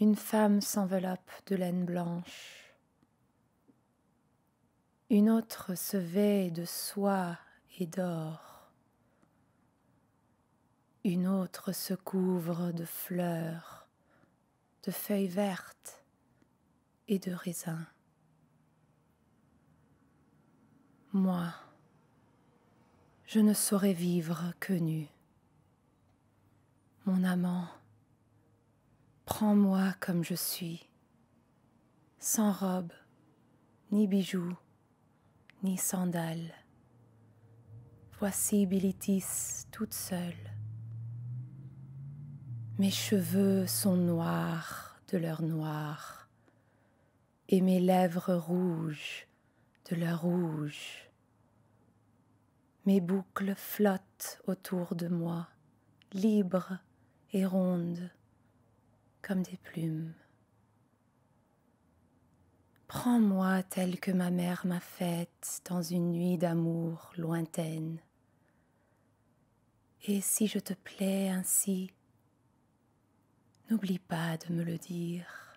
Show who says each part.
Speaker 1: Une femme s'enveloppe de laine blanche. Une autre se vêt de soie et d'or. Une autre se couvre de fleurs, de feuilles vertes et de raisins. Moi, je ne saurais vivre que nu. Mon amant Prends-moi comme je suis, sans robe, ni bijoux, ni sandales. Voici Bilitis toute seule. Mes cheveux sont noirs de leur noir, et mes lèvres rouges de leur rouge. Mes boucles flottent autour de moi, libres et rondes comme des plumes. Prends-moi telle que ma mère m'a faite dans une nuit d'amour lointaine. Et si je te plais ainsi, n'oublie pas de me le dire.